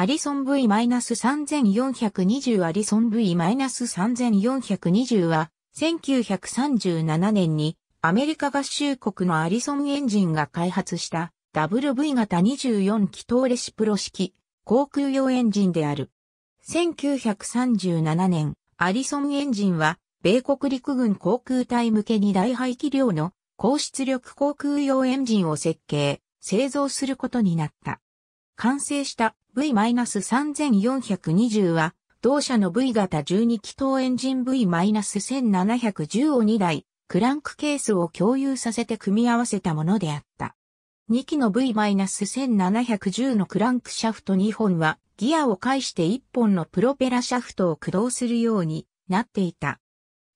アリソン V-3420 アリソン V-3420 は、1937年にアメリカ合衆国のアリソンエンジンが開発した WV 型24気筒レシプロ式航空用エンジンである。1937年、アリソンエンジンは、米国陸軍航空隊向けに大排気量の高出力航空用エンジンを設計、製造することになった。完成した V-3420 は、同社の V 型12気筒エンジン V-1710 を2台、クランクケースを共有させて組み合わせたものであった。2機の V-1710 のクランクシャフト2本は、ギアを介して1本のプロペラシャフトを駆動するようになっていた。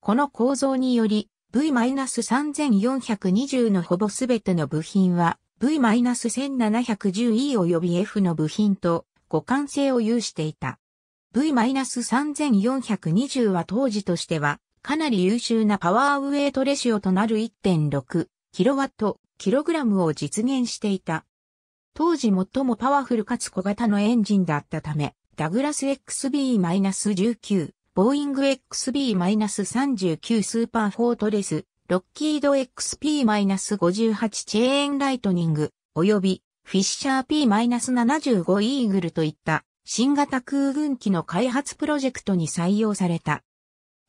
この構造により、V-3420 のほぼすべての部品は、V-1710E 及び F の部品と互換性を有していた。V-3420 は当時としてはかなり優秀なパワーウェイトレシオとなる 1.6kW、kg を実現していた。当時最もパワフルかつ小型のエンジンだったため、ダグラス XB-19、ボーイング XB-39 スーパーフォートレス、ロッキード XP-58 チェーンライトニング、及びフィッシャー P-75 イーグルといった新型空軍機の開発プロジェクトに採用された。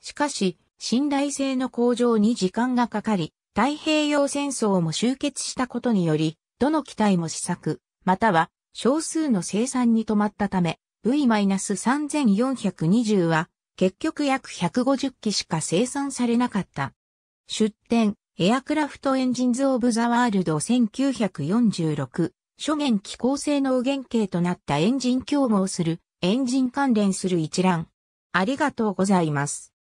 しかし、信頼性の向上に時間がかかり、太平洋戦争も終結したことにより、どの機体も試作、または少数の生産に止まったため、V-3420 は結局約150機しか生産されなかった。出展、エアクラフトエンジンズ・オブ・ザ・ワールド1946、初元機構性能原型となったエンジン競合する、エンジン関連する一覧。ありがとうございます。